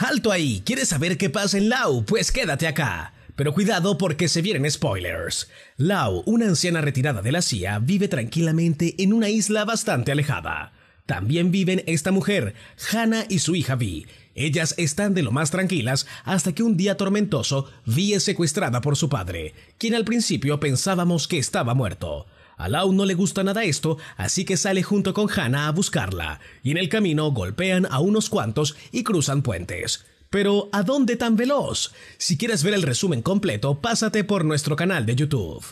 ¡Alto ahí! ¿Quieres saber qué pasa en Lau? Pues quédate acá. Pero cuidado porque se vienen spoilers. Lau, una anciana retirada de la CIA, vive tranquilamente en una isla bastante alejada. También viven esta mujer, Hannah y su hija Vi. Ellas están de lo más tranquilas hasta que un día tormentoso, Vi es secuestrada por su padre, quien al principio pensábamos que estaba muerto. A Lau no le gusta nada esto, así que sale junto con Hannah a buscarla, y en el camino golpean a unos cuantos y cruzan puentes. Pero, ¿a dónde tan veloz? Si quieres ver el resumen completo, pásate por nuestro canal de YouTube.